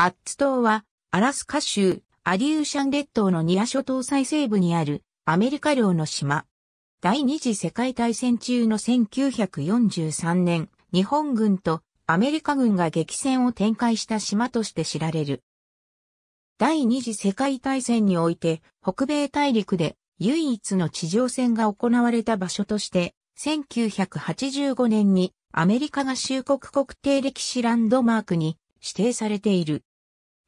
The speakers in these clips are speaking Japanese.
アッツ島は、アラスカ州、アリューシャン列島のニア諸島最西部にある、アメリカ領の島。第二次世界大戦中の1943年、日本軍とアメリカ軍が激戦を展開した島として知られる。第二次世界大戦において、北米大陸で唯一の地上戦が行われた場所として、1985年にアメリカ合衆国国定歴史ランドマークに指定されている。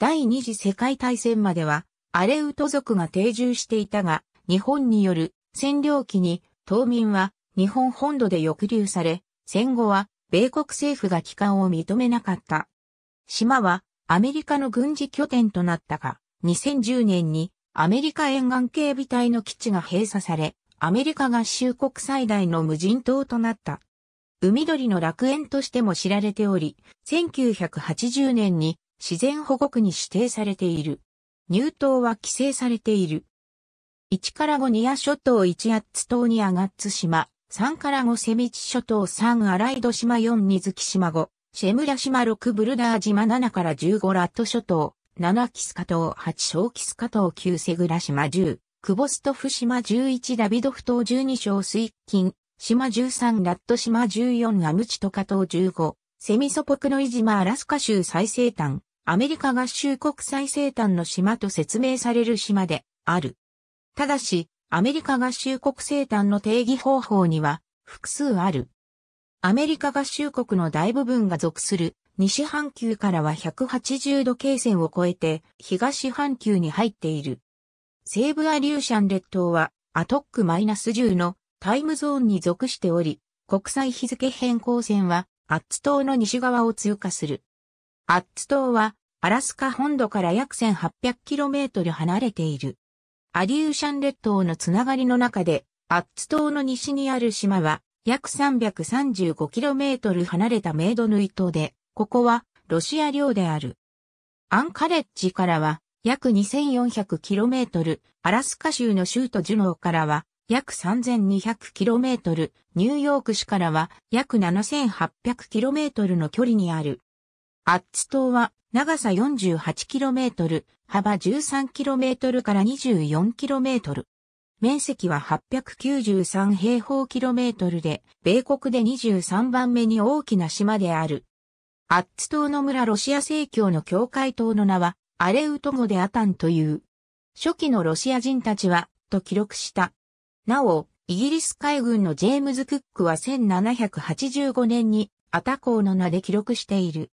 第二次世界大戦までは、アレウト族が定住していたが、日本による占領期に、島民は日本本土で抑留され、戦後は米国政府が帰還を認めなかった。島はアメリカの軍事拠点となったが、2010年にアメリカ沿岸警備隊の基地が閉鎖され、アメリカ合衆国最大の無人島となった。海鳥の楽園としても知られており、1980年に自然保護区に指定されている。入島は規制されている。1から5ニア諸島1アッツ島にアガッツ島、3から5セミチ諸島3アライド島4ニズキ島5、シェムラ島6ブルダー島7から15ラット諸島、7キスカ島8小キスカ島9セグラ島10、クボストフ島11ダビドフ島12小水金、島13ラット島14アムチトカ島15、セミソポクノイ島アラスカ州最西端、アメリカ合衆国最西端の島と説明される島である。ただし、アメリカ合衆国西端の定義方法には複数ある。アメリカ合衆国の大部分が属する西半球からは180度経線を越えて東半球に入っている。西部アリューシャン列島はアトック -10 のタイムゾーンに属しており、国際日付変更線はアッツ島の西側を通過する。アッツ島は、アラスカ本土から約 1800km 離れている。アリューシャン列島のつながりの中で、アッツ島の西にある島は、約 335km 離れたメイドヌイ島で、ここは、ロシア領である。アンカレッジからは、約 2400km、アラスカ州の州都ジュノーからは、約 3200km、ニューヨーク市からは約 7800km の距離にあるアッツ島は長さ 48km、幅 13km から 24km。面積は893平方キロメートルで、米国で23番目に大きな島である。アッツ島の村ロシア正教の教会島の名は、アレウト語でアタンという。初期のロシア人たちは、と記録した。なお、イギリス海軍のジェームズ・クックは1785年にアタ港の名で記録している。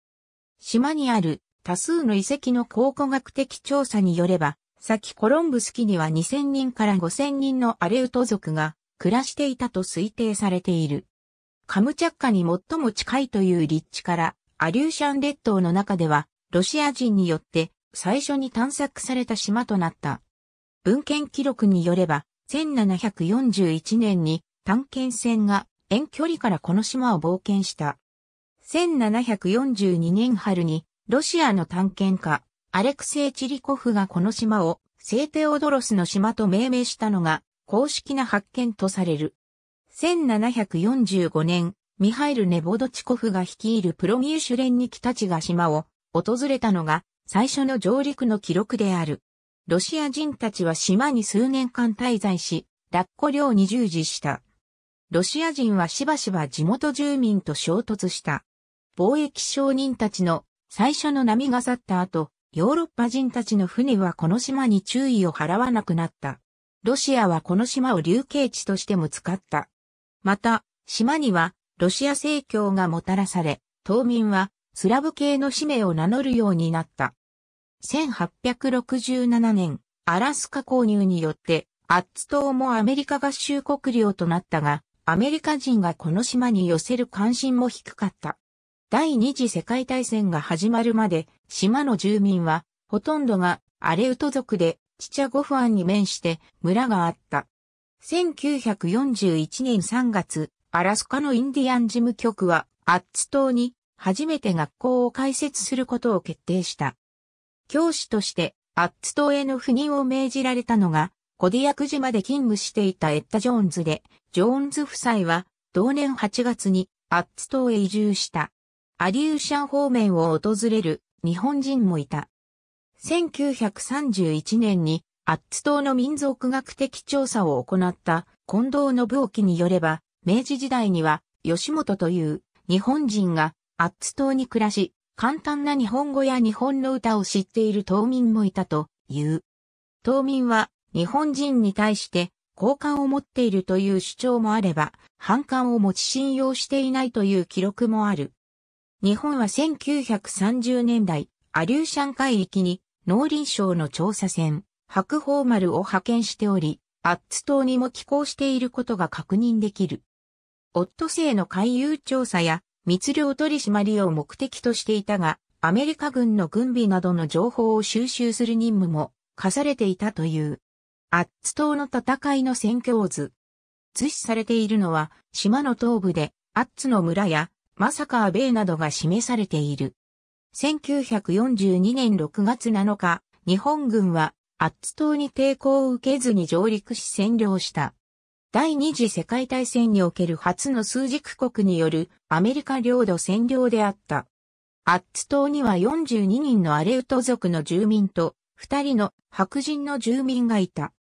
島にある多数の遺跡の考古学的調査によれば、先コロンブス期には2000人から5000人のアレウト族が暮らしていたと推定されている。カムチャッカに最も近いという立地から、アリューシャン列島の中では、ロシア人によって最初に探索された島となった。文献記録によれば、1741年に探検船が遠距離からこの島を冒険した。1742年春に、ロシアの探検家、アレクセイ・チリコフがこの島を、聖テオドロスの島と命名したのが、公式な発見とされる。1745年、ミハイル・ネボドチコフが率いるプロミューシュレンニキたちが島を訪れたのが最初の上陸の記録である。ロシア人たちは島に数年間滞在し、ラッコ漁に従事した。ロシア人はしばしば地元住民と衝突した。貿易商人たちの最初の波が去った後、ヨーロッパ人たちの船はこの島に注意を払わなくなった。ロシアはこの島を流刑地としても使った。また、島にはロシア正教がもたらされ、島民はスラブ系の使命を名乗るようになった。1867年、アラスカ購入によって、アッツ島もアメリカ合衆国領となったが、アメリカ人がこの島に寄せる関心も低かった。第二次世界大戦が始まるまで、島の住民は、ほとんどがアレウト族で、チチャゴフアンに面して村があった。1941年3月、アラスカのインディアン事務局は、アッツ島に初めて学校を開設することを決定した。教師として、アッツ島への赴任を命じられたのが、コディアク島で勤務していたエッタ・ジョーンズで、ジョーンズ夫妻は、同年8月にアッツ島へ移住した。アリューシャン方面を訪れる日本人もいた。1931年にアッツ島の民族学的調査を行った近藤信沖によれば、明治時代には吉本という日本人がアッツ島に暮らし、簡単な日本語や日本の歌を知っている島民もいたという。島民は日本人に対して好感を持っているという主張もあれば、反感を持ち信用していないという記録もある。日本は1930年代、アリューシャン海域に農林省の調査船、白鳳丸を派遣しており、アッツ島にも寄港していることが確認できる。オットセイの海遊調査や密漁取締りを目的としていたが、アメリカ軍の軍備などの情報を収集する任務も課されていたという。アッツ島の戦いの戦況図。図示されているのは、島の東部で、アッツの村や、まさかアベーなどが示されている。1942年6月7日、日本軍はアッツ島に抵抗を受けずに上陸し占領した。第二次世界大戦における初の数軸国によるアメリカ領土占領であった。アッツ島には42人のアレウト族の住民と2人の白人の住民がいた。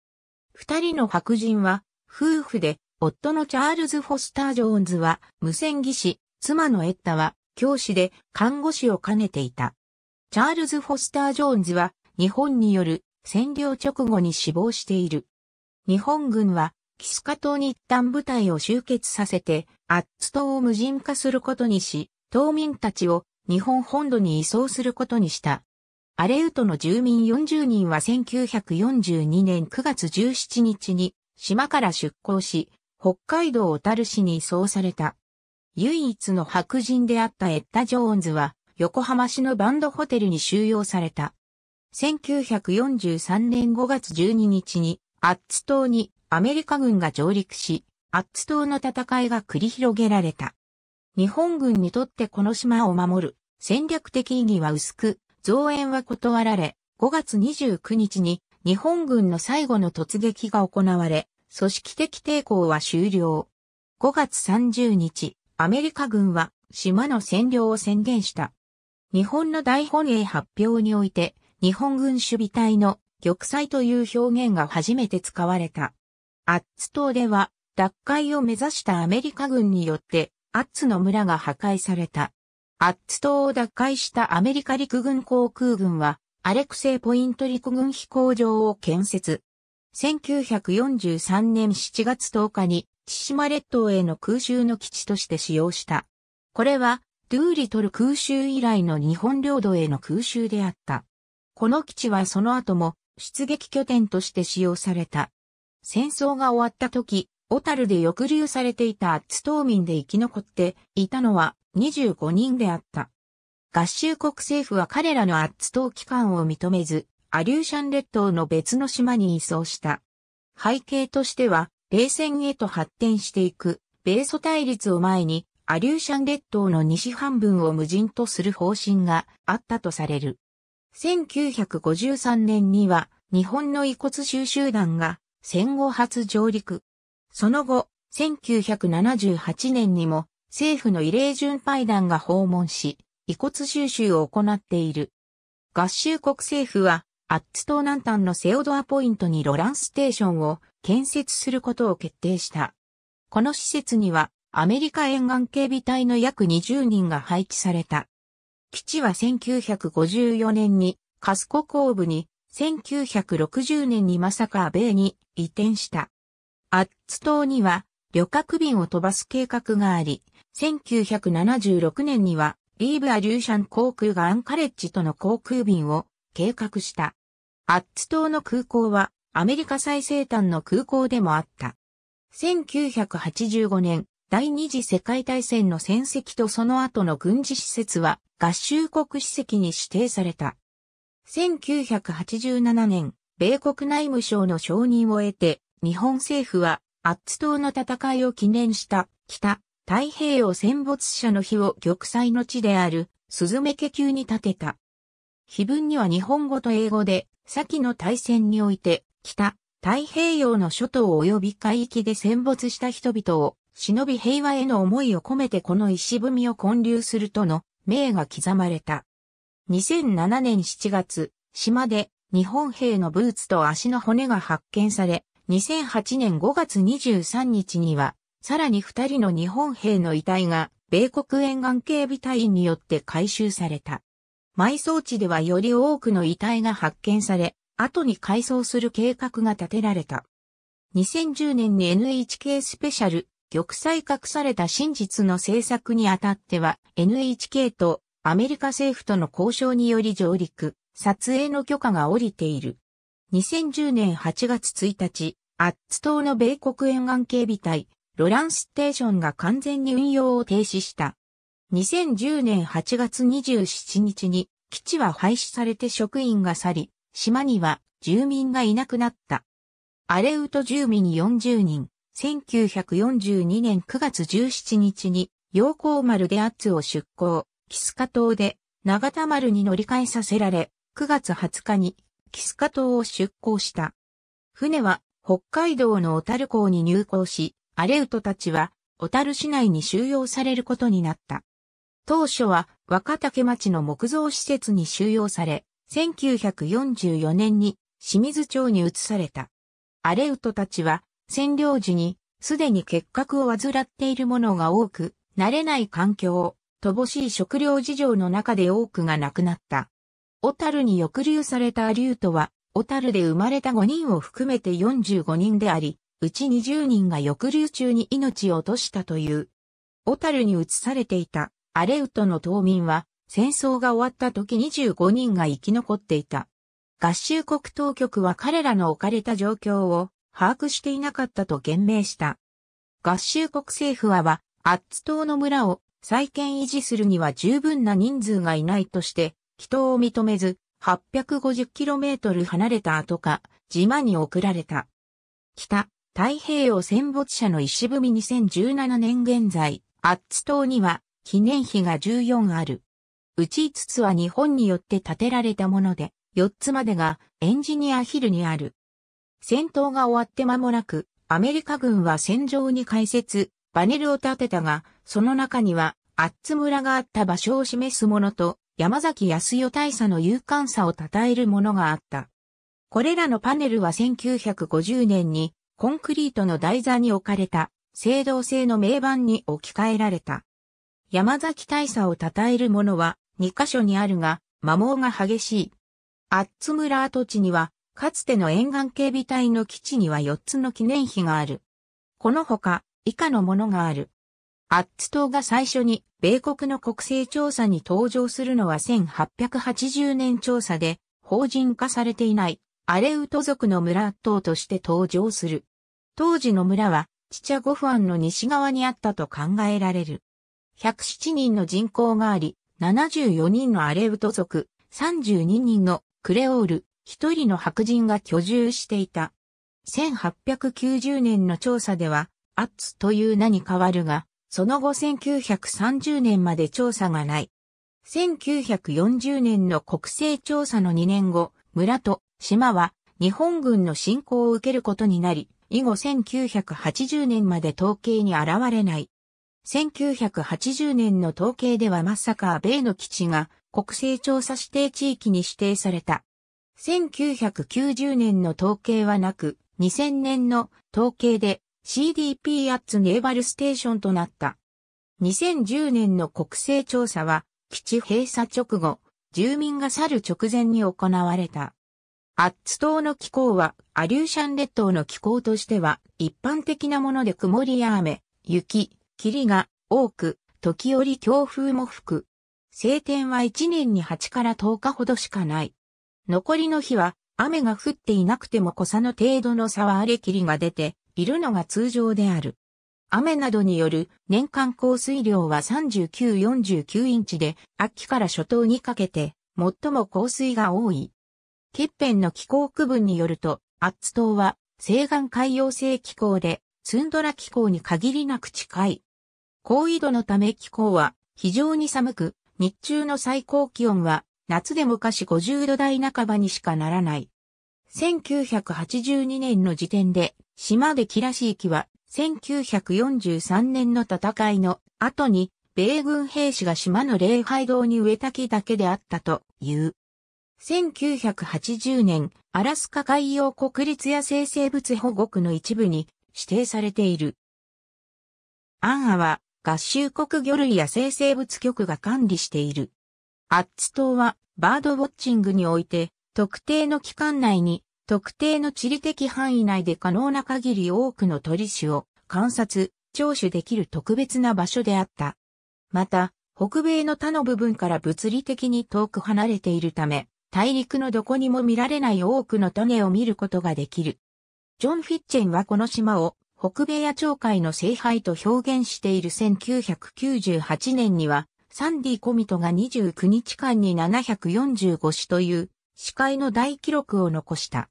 2人の白人は夫婦で夫のチャールズ・フォスター・ジョーンズは無線技師妻のエッタは教師で看護師を兼ねていた。チャールズ・フォスター・ジョーンズは日本による占領直後に死亡している。日本軍はキスカ島に一旦部隊を集結させて、アッツ島を無人化することにし、島民たちを日本本土に移送することにした。アレウトの住民40人は1942年9月17日に島から出港し、北海道小樽市に移送された。唯一の白人であったエッタ・ジョーンズは、横浜市のバンドホテルに収容された。1943年5月12日に、アッツ島にアメリカ軍が上陸し、アッツ島の戦いが繰り広げられた。日本軍にとってこの島を守る戦略的意義は薄く、増援は断られ、5月29日に日本軍の最後の突撃が行われ、組織的抵抗は終了。5月30日、アメリカ軍は島の占領を宣言した。日本の大本営発表において、日本軍守備隊の玉砕という表現が初めて使われた。アッツ島では、脱海を目指したアメリカ軍によって、アッツの村が破壊された。アッツ島を脱海したアメリカ陸軍航空軍は、アレクセイポイント陸軍飛行場を建設。1943年7月10日に千島列島への空襲の基地として使用した。これは、ドゥーリトル空襲以来の日本領土への空襲であった。この基地はその後も出撃拠点として使用された。戦争が終わった時、小樽で抑留されていたアッツ島民で生き残っていたのは25人であった。合衆国政府は彼らのアッツ島機関を認めず、アリューシャン列島の別の島に移送した。背景としては、冷戦へと発展していく、米ソ対立を前に、アリューシャン列島の西半分を無人とする方針があったとされる。1953年には、日本の遺骨収集団が戦後初上陸。その後、1978年にも政府の慰霊巡拝団が訪問し、遺骨収集を行っている。合衆国政府は、アッツ島南端のセオドアポイントにロランステーションを建設することを決定した。この施設にはアメリカ沿岸警備隊の約20人が配置された。基地は1954年にカスコ後部に、1960年にマサカー米に移転した。アッツ島には旅客便を飛ばす計画があり、1976年にはリーブアリューシャン航空がアンカレッジとの航空便を計画した。アッツ島の空港はアメリカ最西端の空港でもあった。1985年、第二次世界大戦の戦績とその後の軍事施設は合衆国史跡に指定された。1987年、米国内務省の承認を得て、日本政府はアッツ島の戦いを記念した北太平洋戦没者の日を玉砕の地であるスズメ家級に建てた。碑文には日本語と英語で、先の大戦において北、太平洋の諸島及び海域で戦没した人々を忍び平和への思いを込めてこの石踏みを建立するとの命が刻まれた。2007年7月、島で日本兵のブーツと足の骨が発見され、2008年5月23日には、さらに2人の日本兵の遺体が、米国沿岸警備隊員によって回収された。埋葬地ではより多くの遺体が発見され、後に改装する計画が立てられた。2010年に NHK スペシャル、玉砕隠された真実の制作にあたっては NHK とアメリカ政府との交渉により上陸、撮影の許可が下りている。2010年8月1日、アッツ島の米国沿岸警備隊、ロランステーションが完全に運用を停止した。2010年8月27日に基地は廃止されて職員が去り、島には住民がいなくなった。アレウト住民40人、1942年9月17日に、陽光丸でアッツを出港、キスカ島で長田丸に乗り換えさせられ、9月20日にキスカ島を出港した。船は北海道の小樽港に入港し、アレウトたちは小樽市内に収容されることになった。当初は若竹町の木造施設に収容され、1944年に清水町に移された。アレウトたちは占領時にすでに結核を患っている者が多く、慣れない環境、乏しい食料事情の中で多くが亡くなった。小樽に抑留されたアリュートは、小樽で生まれた5人を含めて45人であり、うち20人が抑留中に命を落としたという。小樽に移されていたアレウトの島民は、戦争が終わった時25人が生き残っていた。合衆国当局は彼らの置かれた状況を把握していなかったと言明した。合衆国政府は、アッツ島の村を再建維持するには十分な人数がいないとして、祈祷を認めず、850km 離れた後か、島に送られた。北、太平洋戦没者の石踏み2017年現在、アッツ島には記念碑が14ある。うち5つは日本によって建てられたもので、4つまでがエンジニアヒルにある。戦闘が終わって間もなく、アメリカ軍は戦場に開設、バネルを建てたが、その中には、アッツ村があった場所を示すものと、山崎康代大佐の勇敢さを称えるものがあった。これらのパネルは1950年に、コンクリートの台座に置かれた、青銅製の名板に置き換えられた。山崎大佐を称えるものは、2カ所にあるが、摩耗が激しい。アッツ村跡地には、かつての沿岸警備隊の基地には4つの記念碑がある。このほか、以下のものがある。アッツ島が最初に米国の国勢調査に登場するのは1880年調査で、法人化されていないアレウト族の村島として登場する。当時の村は、チチャゴフアンの西側にあったと考えられる。107人の人口があり、74人のアレウト族、32人のクレオール、1人の白人が居住していた。1890年の調査では、アッツという名に変わるが、その後1930年まで調査がない。1940年の国勢調査の2年後、村と島は日本軍の侵攻を受けることになり、以後1980年まで統計に現れない。1980年の統計ではまさか米の基地が国勢調査指定地域に指定された。1990年の統計はなく、2000年の統計で CDP アッツネーバルステーションとなった。2010年の国勢調査は、基地閉鎖直後、住民が去る直前に行われた。アッツ島の気候は、アリューシャン列島の気候としては、一般的なもので曇りや雨、雪、霧が多く、時折強風も吹く。晴天は1年に8から10日ほどしかない。残りの日は雨が降っていなくても小さの程度の差は荒れ霧が出ているのが通常である。雨などによる年間降水量は3949インチで、秋から初冬にかけて最も降水が多い。欠片の気候区分によると、アッツ島は西岸海洋性気候でツンドラ気候に限りなく近い。高緯度のため気候は非常に寒く、日中の最高気温は夏でもかし50度台半ばにしかならない。1982年の時点で、島でキラシ域は、1943年の戦いの後に、米軍兵士が島の礼拝堂に植えた木だけであったという。1980年、アラスカ海洋国立野生生物保護区の一部に指定されている。アンアは合衆国魚類や生生物局が管理している。アッツ島はバードウォッチングにおいて特定の期間内に特定の地理的範囲内で可能な限り多くの鳥種を観察、聴取できる特別な場所であった。また、北米の他の部分から物理的に遠く離れているため、大陸のどこにも見られない多くの種を見ることができる。ジョン・フィッチェンはこの島を北米野鳥会の聖杯と表現している1998年には、サンディ・コミトが29日間に745種という、司会の大記録を残した。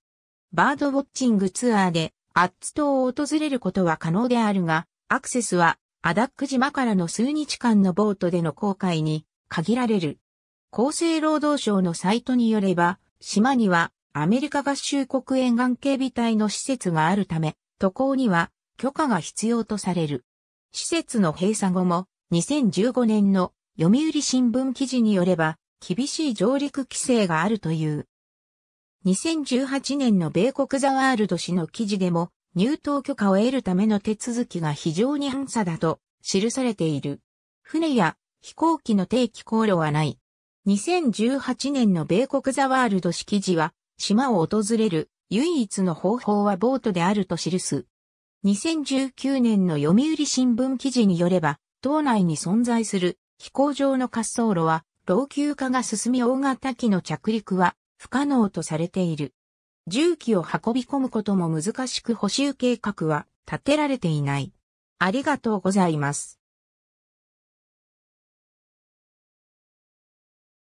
バードウォッチングツアーで、アッツ島を訪れることは可能であるが、アクセスは、アダック島からの数日間のボートでの航海に限られる。厚生労働省のサイトによれば、島にはアメリカ合衆国沿岸警備隊の施設があるため、渡航には許可が必要とされる。施設の閉鎖後も、2015年の読売新聞記事によれば、厳しい上陸規制があるという。2018年の米国ザワールド氏の記事でも、入島許可を得るための手続きが非常に反差だと記されている。船や飛行機の定期航路はない。2018年の米国ザワールド氏記事は島を訪れる唯一の方法はボートであると記す。2019年の読売新聞記事によれば、島内に存在する飛行場の滑走路は老朽化が進み大型機の着陸は不可能とされている。重機を運び込むことも難しく補修計画は立てられていない。ありがとうございます。